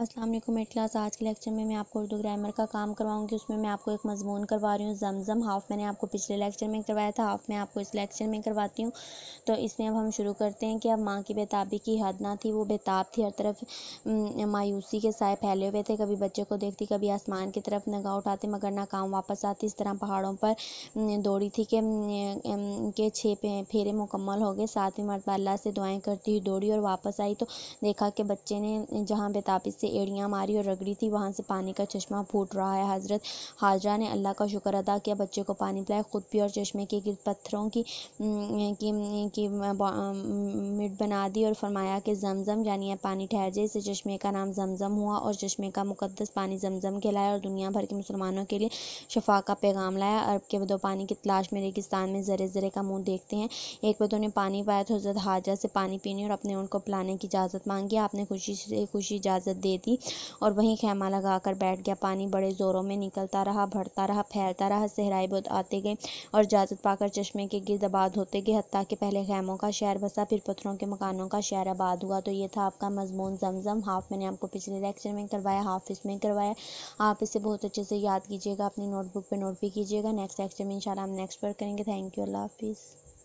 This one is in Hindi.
अस्सलाम वालेकुम एट क्लास आज के लेक्चर में मैं आपको उर्दू ग्रामर का काम करवाऊंगी उसमें मैं आपको एक मजमून करवा रही हूँ जमजम हाफ़ मैंने आपको पिछले लेक्चर में करवाया था हाफ़ मैं आपको इस लेक्चर में करवाती हूँ तो इसमें अब हम शुरू करते हैं कि अब माँ की बेताबी की हद ना थी वो बेताब थी हर तरफ मायूसी के साय फैले हुए थे कभी बच्चे को देखती कभी आसमान की तरफ नगाह उठाते मगर ना काम वापस आती इस तरह पहाड़ों पर दौड़ी थी कि के छः फेरे मुकम्मल हो गए साथ मरतबा अल्लाह से दुआएँ करती हुई दौड़ी और वापस आई तो देखा कि बच्चे ने जहाँ बेताबी से एड़ियाँ मारी और रगड़ी थी वहाँ से पानी का चश्मा फूट रहा है हज़रत हाजरा ने अल्लाह का शुक्र अदा किया बच्चे को पानी पिलाया खुद भी और चश्मे के गिर पत्थरों की की, की मिट बना दी और फरमाया कि जमजम यानी पानी ठहर जाए इससे चश्मे का नाम जमजम हुआ और चश्मे का मुकदस पानी जमजम खिलाया और दुनिया भर के मुसलमानों के लिए शफा का पैगाम लाया अरब के बदो पानी की तलाश में रेगिस्तान में ज़रे ज़रे का मुँह देखते हैं एक बदो ने पानी पाया तो हजरत हाजरा से पानी पीने और अपने उनको पिलाने की इजाज़त मांगी आपने खुशी से खुशी इजाज़त दी दे दी और वहीं खेमा लगा कर बैठ गया पानी बड़े ज़ोरों में निकलता रहा भरता रहा फैलता रहा सहराई बहुत आते गए और इजाज़त पाकर चश्मे के गिर्द आबाद होते गए हती के पहले खेमों का शहर बसा फिर पत्थरों के मकानों का शहर आबाद हुआ तो ये था आपका मजमून जमजम हाफ मैंने आपको पिछले लेक्चर में करवाया हाफ इसमें करवाया आप इसे बहुत अच्छे से याद कीजिएगा अपनी नोटबुक पर नोट भी कीजिएगा नेक्स्ट लेक्चर में इंशाल्लाह हम नेक्स्ट पर करेंगे थैंक यू अल्लाह हाफिज़